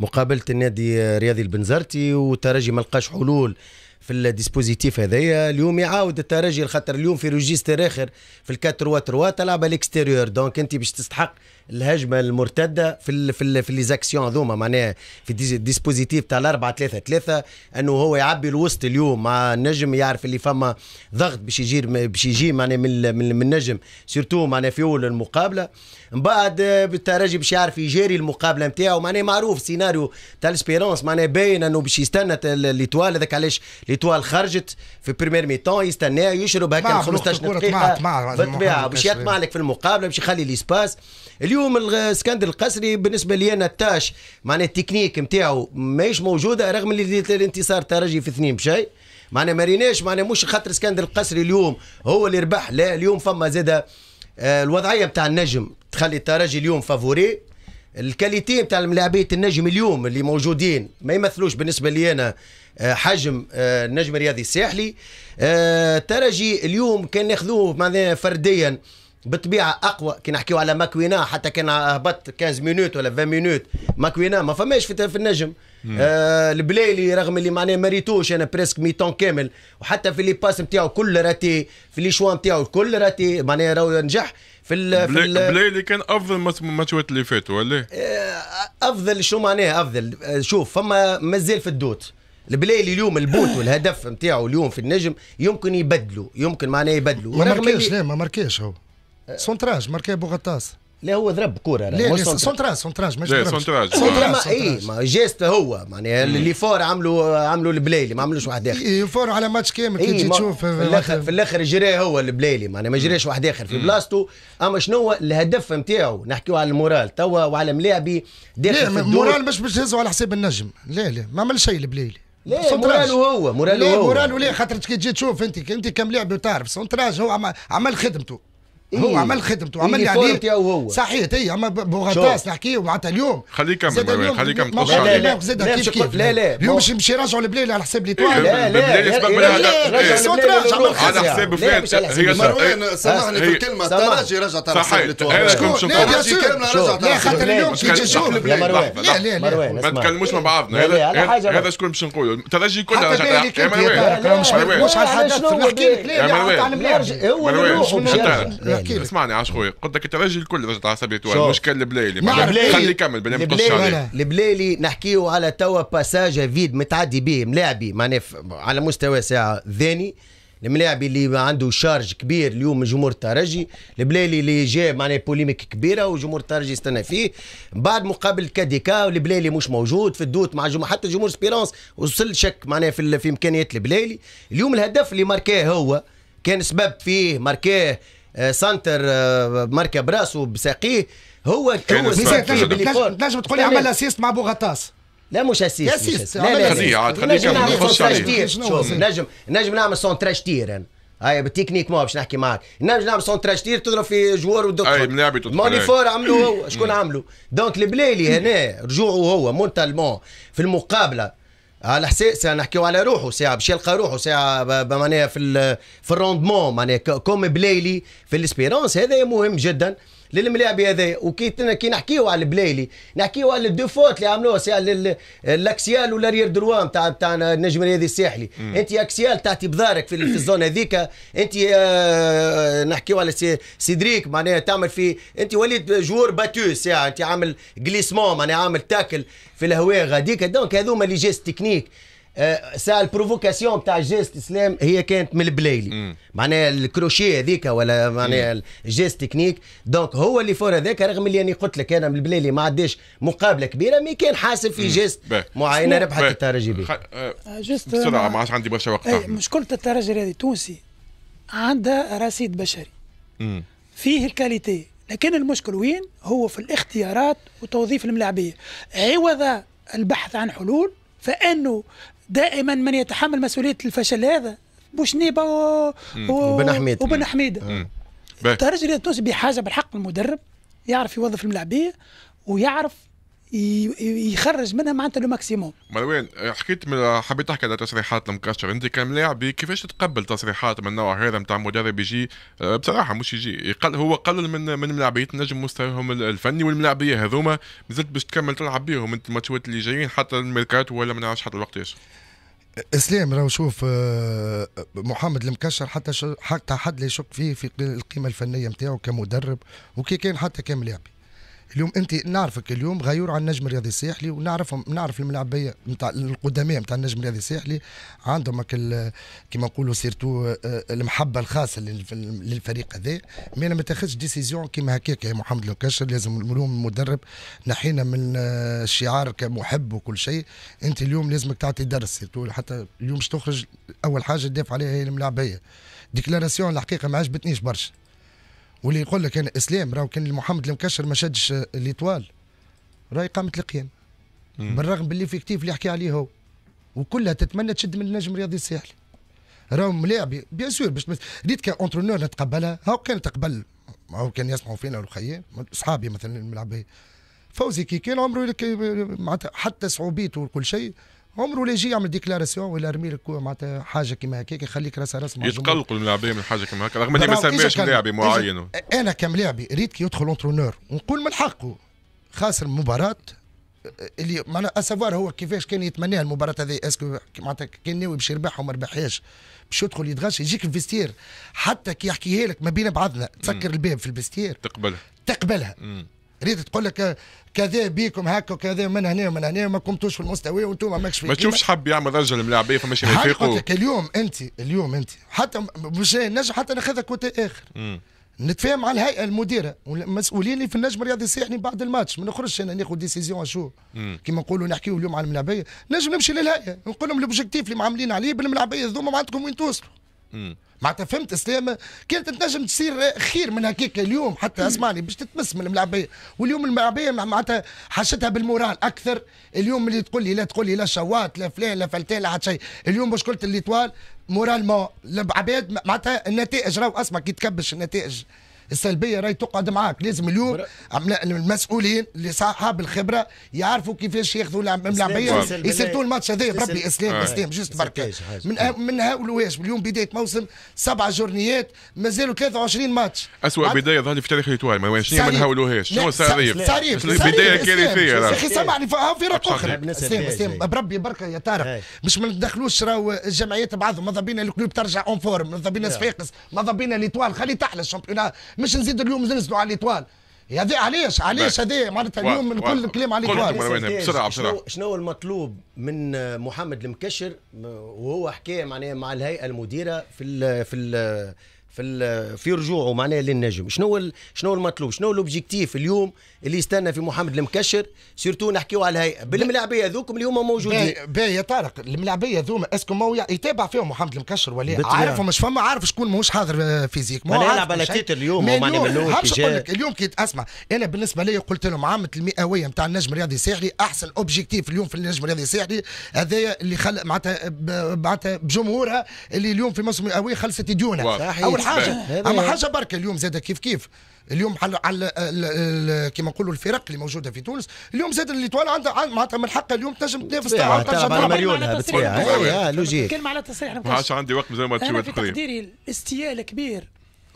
Speaker 4: مقابله النادي رياض هذه البنزرتي والترجي ما لقاش حلول في الديسبوزيتيف هذايا اليوم يعاود الترجي خاطر اليوم في روجيستر اخر في 3 3 تلعب الاكستيريور دونك انت باش تستحق الهجمه المرتده في الـ في الـ في لي زاكسيون هذوما معناها في الديسبوزيتيف تاع الاربعه ثلاثه ثلاثه انه هو يعبي الوسط اليوم مع النجم يعرف اللي فما ضغط باش يجي باش يجي معناها من النجم سيرتو معناها في اول المقابله من بعد آه، بالترجي باش يعرف يجاري المقابله نتاعو معناها معروف سيناريو تاع ليسبيرونس معناها باين انه باش يستنى ليتوال هذاك علاش ليتوال خرجت في بريمير ميتون يستناه يشرب هكا 15 دقيقه بالطبيعه باش يطمع لك في المقابله باش يخلي ليسباس اليوم الاسكندر القسري بالنسبه لي انا تاش معناها التكنيك نتاعو ماهيش موجوده رغم اللي الانتصار الترجي في اثنين بشيء معناها ما معناه معناها مش خاطر اسكندر القسري اليوم هو اللي ربح لا اليوم فما زاده آه، الوضعيه بتاع النجم تخلي الترجي اليوم فافوري الكاليتي بتاع الملاعبيه النجم اليوم اللي موجودين ما يمثلوش بالنسبه لي انا آه، حجم آه، النجم الرياضي الساحلي الترجي اليوم كان ناخذوه فرديا بالطبيعه اقوى كي نحكيو على ماكوينا حتى كان هبط 15 مينوت ولا 20 مينوت ماكوينا ما فماش في, النجم آه البلايلي رغم اللي معناه ما ريتوش انا بريسك ميتون كامل وحتى في لي باس نتاعو كل راتي في لي شوان نتاعو كل راتي معناه راهو نجح في الـ في ال
Speaker 1: بلايلي كان افضل ماتشات اللي فاتوا ولا آه،
Speaker 4: افضل شو معناه افضل آه، شوف فما مازال في الدوت البلايلي اليوم البوت والهدف نتاعو اليوم في النجم يمكن يبدلوا يمكن معناه يبدلوا ما ماركاش
Speaker 5: لا ما ماركاش هو سونتراج ماركا بوغطاس لا هو ضرب كرة لا
Speaker 4: سونتراج سونتراج ماشي سونتراج سونتراج اي ما جيست هو معناها اللي فور عملوا عملوا البلايلي ما عملوش واحد اخر اي فور على ماتش كامل كي تجي تشوف في الاخر في الاخر جراه هو البلايلي معناها ما جراش واحد اخر في بلاصتو اما شنو هو الهدف نتاعو نحكيو على المورال توا وعلى ملاعبي داخل لا المورال
Speaker 5: مش باش تهزو على حساب النجم لا لا ما عمل شيء البلايلي لا مورالو هو مورالو هو مورالو لا خاطر كي تجي تشوف انت انت كم لاعب تعرف سونتراج هو عمل خدمته إيه؟ هو عمل خدمته عمل اللي عليه وهو صحيح هي اما بوغاتاس نحكيه معناتها اليوم
Speaker 1: خليك كمل خليك ما لا لا زاد كيف كيف
Speaker 5: لا لا اليوم مش لا لا لا على حساب لا لا لا لا لا لا على حساب فات هي مروان سامحني في الكلمه
Speaker 3: تراجي رجعت على حساب لا شكون تراجي كامله رجعت لا لا اليوم كي تجي يا مروان لا لا لا ما تكلموش
Speaker 1: مع بعضنا هذا شكون باش نقولوا تراجي لا رجعت لا لا مش على الحدث نحكي لك لا لا هو لا احكي يعني، لك اسمعني عاش خويا قلت لك الترجي الكل رجعت على سبيل توال كان البلايلي خلي كمل بلا ما عليه
Speaker 4: البلايلي نحكيو على توا باساج فيد متعدي به ملاعبي معناها على مستوى ساعه ذاني الملاعب اللي عنده شارج كبير اليوم من جمهور الترجي البلايلي اللي جاء معناه بوليميك كبيره وجمهور الترجي استنى فيه بعد مقابل كاديكا والبلايلي مش موجود في الدوت مع جمهور حتى جمهور سبيرانس وصل شك معناه في, في امكانيات البلايلي اليوم الهدف اللي ماركاه هو كان سبب فيه ماركاه آه، سانتر آه، مركب راسه بساقيه هو هو تنجم تقول لي عمل اسيست مع بوغطاس لا مش اسيست اسيست لا لا خليه عاد خليه نخش عليه نجم نجم نعمل سونتراج تير انا هاي بالتكنيك ما باش نحكي معك نجم نعمل سونتراج تير تضرب في جوار ودخل اي ملاعبي ماني فور عملوا شكون عملوا دونك البلايلي هنا رجوعه هو مونتالمون في المقابله على حساب ساعه نحكيو على روحه ساعه باش يلقى روحه ساعه معناها في في الروندمون معناها كوم بليلي في الاسبيرونس هذا مهم جدا للملاعب هذايا وكي كي نحكيو على البلايلي نحكيو على الدو فوت اللي عملوها الاكسيال والاريير دروا نتاع نتاع النجم الرياضي الساحلي انت اكسيال تعطي بظهرك في, الزون هذيك انت نحكيو على سيدريك معناها تعمل في انت وليت جور باتو ساعه انت عامل جليسمون معناها عامل تاكل في الهواء غاديك دونك هذوما لي جيست تكنيك آه، سا البروفوكاسيون بتاع جيست اسلام هي كانت من البلايلي معناها الكروشيه هذيك ولا معناها الجيست تكنيك دونك هو اللي فور هذاك رغم اللي انا قلت لك انا من البلايلي ما عداش مقابله كبيره مي كان حاسب في جيست معينه ربحت الترجي بيه خ... آه،
Speaker 2: آه، جيست بسرعه ما
Speaker 4: عادش عندي برشا وقت إيه،
Speaker 2: مشكله الترجي هذه التونسي عندها رصيد بشري فيه الكاليتي لكن المشكل وين هو في الاختيارات وتوظيف الملاعبيه عوض البحث عن حلول فانه دائما من يتحمل مسؤوليه الفشل هذا بوشنيبه و... و... وبن حميد وبن حميد الترجي التونسي بحاجه بالحق المدرب يعرف يوظف الملاعبيه ويعرف يخرج منها معناتها لو ماكسيموم
Speaker 1: مروان آه، حكيت حبيت تحكي على تصريحات المكشر انت كملاعبي كيفاش تقبل تصريحات من النوع هذا نتاع مدرب يجي آه، بصراحه مش يجي يقل هو قلل من من ملاعبيه نجم مستواهم الفني والملاعبيه هذوما مازلت باش تكمل تلعب بيهم انت الماتشات اللي جايين حتى الميركاتو ولا ما نعرفش حتى الوقت
Speaker 5: اسلام راهو شوف آه، محمد المكشر حتى حتى حد لا يشك فيه في القيمه الفنيه نتاعو كمدرب وكي كان حتى كملاعبي اليوم انت نعرفك اليوم غيور على النجم الرياضي الساحلي ونعرفهم نعرف الملاعبيه نتاع القدماء نتاع النجم الرياضي الساحلي عندهم كما نقولوا سيرتو آه، آه، المحبه الخاصه للفريق هذا مي انا ما تاخذش ديسيزيون كيما هكاك يا محمد المكشر لازم اليوم المدرب نحينا من آه، الشعار كمحب وكل شيء انت اليوم لازمك تعطي درس سيرتو حتى اليوم باش تخرج اول حاجه تدافع عليها هي الملاعبيه ديكلاراسيون الحقيقه ما عجبتنيش برشا واللي يقول لك انا اسلام راه كان محمد المكشر ما شدش الاطوال راهي قامت القيام بالرغم باللي اللي حكي عليه هو وكلها تتمنى تشد من النجم الرياضي الساحلي راهو ملاعب بيان سور باش ريت كاونترونور نتقبلها هاو كان تقبل هاو كان يسمعوا فينا الخيام اصحابي مثلا الملعب فوزي كي كان عمره حتى صعوبيته وكل شيء عمره لا يجي يعمل ديكلاراسيون ولا يرمي لك معناتها حاجه كيما هكاك يخليك راسها راس يتقلقوا
Speaker 1: اللاعبين من حاجه كيما هكا رغم اني ما سماش لاعبي معين
Speaker 5: انا كملاعبي ريت كي يدخل اونترونور ونقول من حقه خاسر مباراه اللي معناها اسافوار هو كيفاش كان يتمناها المباراه هذه اسكو معناتها كان ناوي باش يربحها وما ربحهاش باش يدخل يتغش يجيك الفيستير حتى كي يحكيها لك ما بين بعضنا تسكر الباب في الفيستير تقبلها تقبلها ريت تقول لك كذا بيكم هكا وكذا من هنا ومن هنا وما قمتوش في المستوى وانتم ماكش في ما تشوفش حب
Speaker 1: يعمل رجل ملاعبيه فماش يفيقوا
Speaker 5: اليوم انت اليوم انت حتى مش نجم حتى ناخذها كوتي اخر نتفاهم مع الهيئه المديره والمسؤولين اللي في النجم الرياضي الساحلي بعد الماتش ما نخرجش انا ناخذ ديسيزيون شو كيما نقولوا نحكيو اليوم على الملاعبيه نجم نمشي للهيئه نقول لهم الاوبجيكتيف اللي معاملين عليه بالملاعبيه هذوما ما عندكم وين توصلوا معناتها فهمت اسلام كانت تنجم تصير خير من هكاك اليوم حتى اسمعني باش تتمس من الملعبيه واليوم الملعبيه معناتها حشتها بالمورال اكثر اليوم اللي تقول لي لا تقول لي لا شوات لا فلان لا فلتان لا حتى شيء اليوم مشكله اللي طوال مورال ما العباد معناتها النتائج راهو اسمع كي تكبش النتائج السلبيه راهي تقعد معاك لازم اليوم المسؤولين اللي صاحب الخبره يعرفوا كيفاش ياخذوا اللعبيه يسدوا الماتش هذا بربي اسلام اسلام آه. جوست بركه من من هاولواش اليوم بدايه موسم سبع جورنيات مازالوا 23 ماتش اسوء
Speaker 1: بدايه ظهرت في تاريخ ليتوال ما شنو ما نهاولوهاش شنو صريف صريف بدايه كارثيه اخي اخي
Speaker 5: آه، في فرق اخرى اسلام اسلام بربي بركه يا طارق باش ما ندخلوش راهو الجمعيات بعضهم ماذا بينا الكلوب ترجع اون فورم ماذا بينا نعم. صفاقس ماذا بينا الايطوال خلي تحلى الشامبيونات مش نزيد اليوم نزلوا على الاطوال هذا علاش علاش هذي معناتها اليوم من كل الكلام على الاطوال إيه، بسرعه بسرعه
Speaker 4: شنو المطلوب من محمد المكشر وهو حكى معناها مع الهيئه المديره في ال في ال في ال في رجوعه معناها للنجم شنو شنو المطلوب شنو الاوبجيكتيف اليوم اللي يستنى في محمد المكشر سيرتو نحكيو على الهيئه بالملاعبيه هذوكم اللي هما موجودين باهي يا طارق الملاعبيه
Speaker 5: هذوما اسكو مو يتابع فيهم محمد المكشر ولا عارفهم مش فما عارف شكون ماهوش حاضر فيزيك ما يلعب على تيتر اليوم ماني من الاول لك اليوم كي اسمع انا بالنسبه لي قلت لهم عامه المئويه نتاع النجم الرياضي الساحلي احسن اوبجيكتيف اليوم في النجم الرياضي الساحلي هذايا اللي خل معناتها معناتها بجمهورها اللي اليوم في موسم مئويه خلصت ديونه اول حاجه اما يعني. حاجه بركه اليوم زاد كيف كيف اليوم على على كما نقولوا الفرق اللي موجوده في تونس اليوم زاد طوال عندها معناتها من حقها اليوم تنجم تنافس تلعب على مليونها بالطبيعه
Speaker 1: لوجيك كلمه
Speaker 2: على تصريح ما عادش
Speaker 1: عندي وقت زي ما تشوف
Speaker 2: تقديري الاستياء الكبير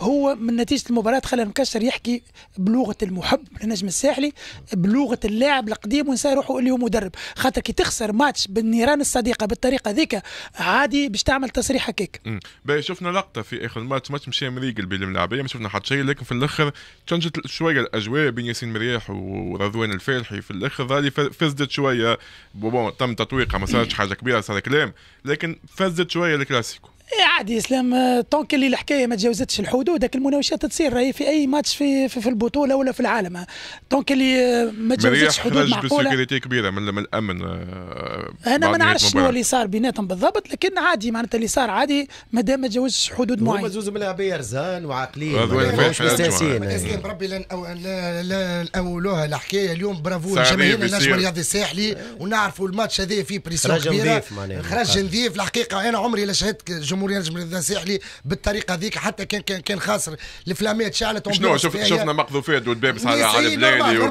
Speaker 2: هو من نتيجه المباراه خلى المكسر يحكي بلغه المحب للنجم الساحلي بلغه اللاعب القديم ونسى روحه اللي هو مدرب خاطر كي تخسر ماتش بالنيران الصديقه بالطريقه ذيك عادي باش تعمل تصريح هكاك
Speaker 1: باهي شفنا لقطه في اخر الماتش ماتش مشى مريقل بين الملاعبيه ما شفنا حتى شيء لكن في الاخر تشنجت شويه الاجواء بين ياسين مرياح ورضوان الفالحي في الاخر ظهري فزدت شويه بون تم تطويقها ما صارتش حاجه كبيره صار كلام لكن فزدت شويه الكلاسيكو
Speaker 2: إيه، عادي اسلام طونك اللي الحكايه ما تجاوزتش الحدود داك المناوشات تصير راهي في اي ماتش في, في, في البطوله ولا في العالم طونك اللي ما تجاوزتش حدود معقوله
Speaker 1: كبيره من, الامن آه، انا ما نعرفش شنو اللي
Speaker 2: صار بيناتهم بالضبط لكن عادي معناتها اللي صار عادي ما دام ما تجاوزش حدود معينه هما زوز ملاعبيه رزان
Speaker 4: وعاقلين ماهوش اسلام بربي
Speaker 5: لا نأولوها الحكايه اليوم برافو الجماهير النجم الرياضي الساحلي ونعرفوا الماتش هذا فيه بريسيون كبيره خرج نظيف الحقيقه انا عمري لا شهدت الجمهور ينجم الدنسي عليه بالطريقه هذيك حتى كان كان كان خاسر الفلامات شعلت شنو شفت شفنا
Speaker 1: مقذوفات والبابس على على بلالي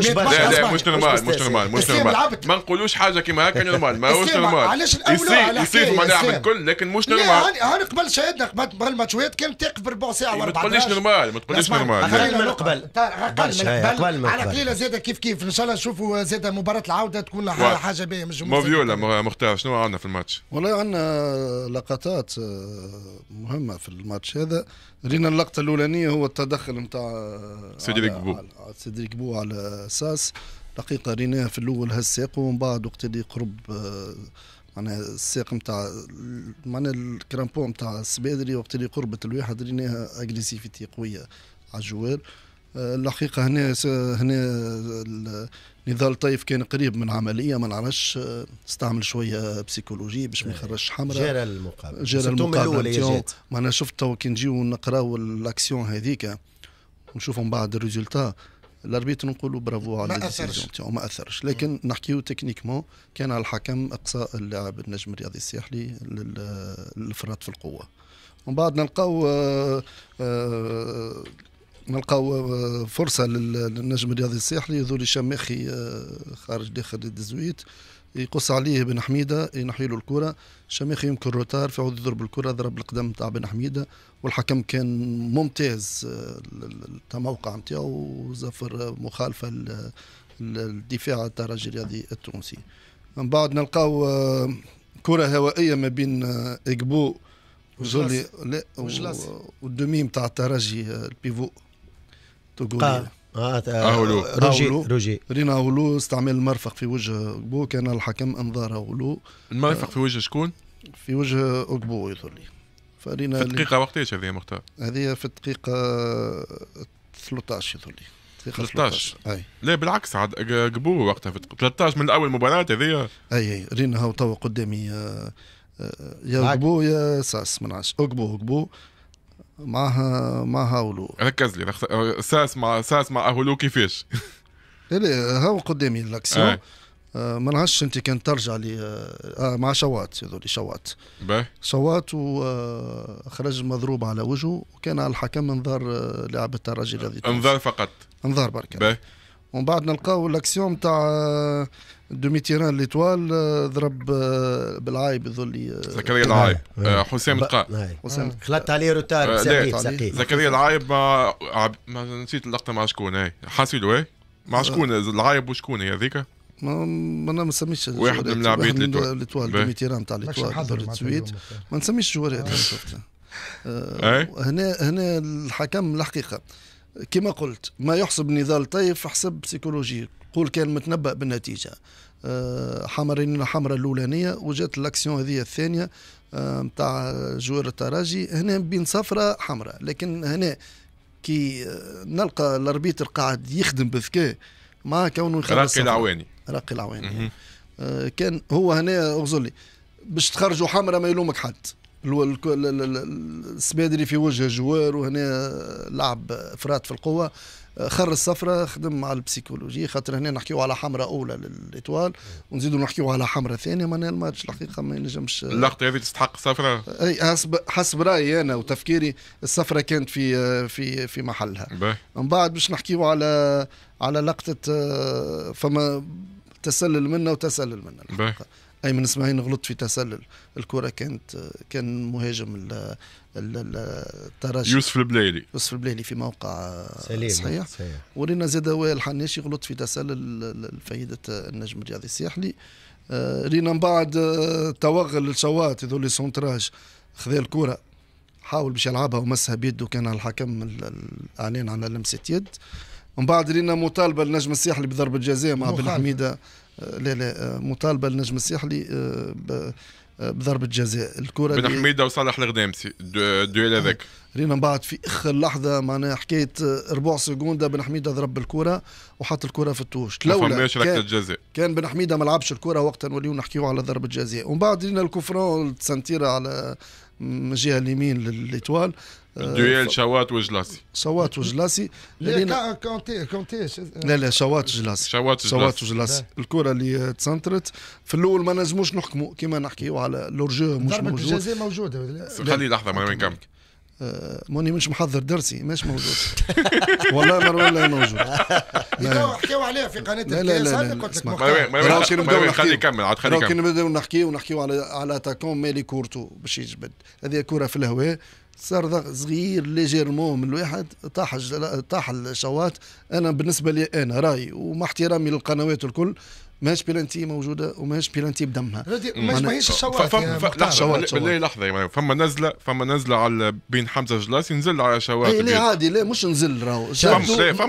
Speaker 1: لا لا مش نورمال مش نورمال مش نورمال ما نقولوش حاجه كيما هكا نورمال ماهوش نورمال علاش الاولى يصير ملاعب الكل لكن مش نورمال
Speaker 5: هاني قبل شاهدنا قبل الماتشوات كانت تقف بربع ساعه وربع إيه، ما تقوليش نورمال ما تقوليش
Speaker 1: نورمال قبل
Speaker 5: قبل
Speaker 1: قبل على قليله
Speaker 5: زاده كيف كيف ان شاء الله نشوفوا زاده مباراه العوده تكون حاجه باهيه من الجمهور
Speaker 1: مختار شنو عندنا في الماتش؟
Speaker 3: والله عندنا لقطات آه، مهمه في الماتش هذا رينا اللقطه الاولانيه هو التدخل نتاع سيدريك آه، بو سيدريك بو على ساس دقيقه ريناه في الاول هالساق ومن بعد وقت اللي قرب آه، معناها الساق نتاع معناها الكرامبو نتاع السبادري وقت اللي قربت الواحد ريناها اجريسيفيتي قويه على الجوار الحقيقه هنا هنا نضال طيف كان قريب من عمليه ما نعرفش آه، استعمل شويه بسيكولوجي باش ما آه، يخرجش حمراء جرى المقابله جرى المقابله أنا شفت تو كي نجيو نقراو الاكسيون هذيك ونشوفهم من بعد الريزولتا الاربيتر نقولوا برافو على ما اثرش ما اثرش لكن نحكيو تكنيكمون كان على الحكم اقصاء اللاعب النجم الرياضي الساحلي للفرات في القوه ومن بعد نلقاو آه، نلقاو آه، فرصه للنجم الرياضي الساحلي يذول الشماخي آه، خارج داخل الدزويت يقص عليه بن حميده ينحي له الكره الشماخي يمكن روتار في عود يضرب الكره ضرب القدم تاع بن حميده والحكم كان ممتاز التموقع آه، نتاعو وزفر مخالفه الدفاع تاع الرجل الرياضي التونسي من بعد نلقاو كره هوائيه ما بين اجبو وجولي لا والدوميم تاع الترجي البيفو تونغولية راولو آه، آه، آه، روجي روجي رينا راولو استعمال المرفق في وجه اوكبو كان الحكم انظار اولو المرفق في وجه شكون؟ في وجه اوكبو يظهر لي فرينا في الدقيقة
Speaker 1: وقتاش هذه مختار؟
Speaker 3: هذه في الدقيقة 13 يظهر لي 13 اي لا
Speaker 1: بالعكس عاد اوكبو وقتها في 13 من اول مباراه هذه
Speaker 3: اي اي رينا هاو توا قدامي يا اوكبو يا ساس من عشرة اوكبو اوكبو معها مع هاولو
Speaker 1: ركز لي رخص... ساس مع ساس مع هولو كيفاش؟
Speaker 3: لا هاو قدامي الاكسيون آه ما نعرفش انت كان ترجع لي آه, آه، مع شوات هذول شوات باهي شوات وخرج آه، مضروب على وجهه وكان على الحكم انذار آه، لعبة الراجل هذه انذار فقط انذار برك باهي ومن بعد نلقاو لاكسيون نتاع آه، دومي تيران ليتوال آه، ضرب آه، بالعايب يظل زكريا العايب حسام القا حسام خلطت عليه روتار زكريا
Speaker 1: العايب ما ما نسيت اللقطه مع شكون هاي حاسيلو هاي مع شكون العايب وشكون هي هذيك
Speaker 3: ما ما نسميش واحد من لاعبين ليتوال دومي تيران تاع ليتوال السويد ما نسميش جوارات هنا هنا الحكم الحقيقه كما قلت ما يحسب نضال طيف حسب سيكولوجي قول كان متنبأ بالنتيجة آه، حمرين الحمرة الأولانية وجات الأكسيون هذه الثانية نتاع آه، جوار التراجي هنا بين صفرة حمراء لكن هنا كي آه، نلقى الاربيتر قاعد يخدم بذكاء مع كونه يخلص راقي العواني راقي العواني كان هو هنا اغزر باش تخرجوا حمراء ما يلومك حد السبادري في وجه الجوار وهنا لعب افراط في القوه خر الصفرة خدم على البسيكولوجي خاطر هنا نحكيو على حمرة أولى للاطوال ونزيدو نحكيو على حمرة ثانية معناها الماتش الحقيقة ما ينجمش اللقطة
Speaker 1: هذه تستحق صفرة؟
Speaker 3: أي حسب حسب رأيي أنا وتفكيري الصفرة كانت في في في محلها. من بعد باش نحكيو على على لقطة آه، فما تسلل منا وتسلل منا الحقيقة. ايمن اسماعيل غلط في تسلل الكره كانت كان مهاجم الترجي يوسف البلايلي يوسف البلايلي في موقع سليم صحيح, ولينا ورينا زاد وائل الحناشي غلط في تسلل الفايدة النجم الرياضي الساحلي آه، رينا من بعد آه، توغل الشواط هذول سونتراج خذا الكره حاول باش يلعبها ومسها بيده كان على الحكم الاعلان على لمسه يد من بعد رينا مطالبه للنجم الساحلي بضربه الجزاء مع بن حميده آه، لا لا آه، مطالبه للنجم الساحلي آه، بضربه جزاء الكره بن
Speaker 1: حميده وصالح الغدامسي الدويل هذاك
Speaker 3: رينا من بعد في اخر لحظه معناها حكايه ربع سكونده بن حميده ضرب الكره وحط الكره في التوش لولا كان, جزاء. كان بن حميده ما لعبش الكره وقتها نوليو نحكيو على ضربه جزاء ومن بعد رينا الكفران السنتيره على من الجهه اليمين للإتوال دويل
Speaker 1: شوات وجلاسي
Speaker 3: شوات وجلاسي لا كونتي كونتي لا لا شوات
Speaker 1: وجلاسي شوات وجلاسي شوات وجلاسي
Speaker 3: الكره اللي تسنترت في الاول ما نجموش نحكموا كما نحكيو على لورجو مش موجود ضربه الجزاء
Speaker 5: موجوده
Speaker 1: خلي لحظه مروان نكمل
Speaker 3: موني مش محضر درسي مش موجود والله مروان لا موجود حكيو
Speaker 5: عليها في قناه لا لا لا
Speaker 3: مروان مروان خلي يكمل عاد خلي يكمل نبداو نحكيو ونحكيو على على تاكون مالي كورتو باش يجبد هذه كره في الهواء صار ضغط صغير ليجيرمون من الواحد طاح طاح الشواط انا بالنسبه لي انا رايي ومع احترامي للقنوات الكل ماهيش بيلانتي موجوده وماهيش بيلانتي بدمها ماهيش
Speaker 5: الشواط
Speaker 1: يعني بالله لحظه يعني فما نزله فما نزله على بين حمزه جلاس ينزل على شواط إيه، لا
Speaker 3: عادي لا مش نزل راهو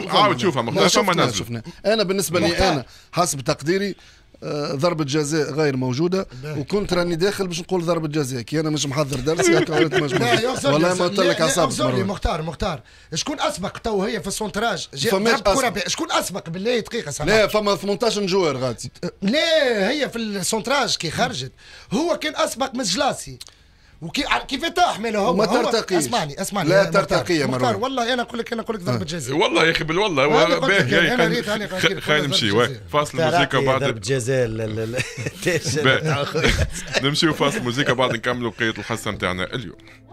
Speaker 3: عاود شوف فما نزله انا بالنسبه لي انا حسب تقديري آه، ضربه جزاء غير موجوده وكنت راني داخل باش نقول ضربه جزاء كي انا مش محضر درس يا قريت مجموعه والله ما قلت لك اعصابك مختار
Speaker 5: مختار شكون اسبق تو هي في السونتراج كره شكون اسبق بالله دقيقه لا فما 18 جوار غادي لا هي في السونتراج كي خرجت هو كان اسبق من جلاسي وكي وكيف تعمله هو ما ترتقيش اسمعني اسمعني لا ترتقي يا مروان والله انا نقول لك انا نقول لك ضربه آه. جزاء والله
Speaker 4: يا اخي بالوالله باهي يعني انا ريت خلينا نمشي فاصل موسيقى بعد ضربه جزاء نمشي فاصل موسيقى
Speaker 1: بعد نكملوا بقيه الحصه نتاعنا اليوم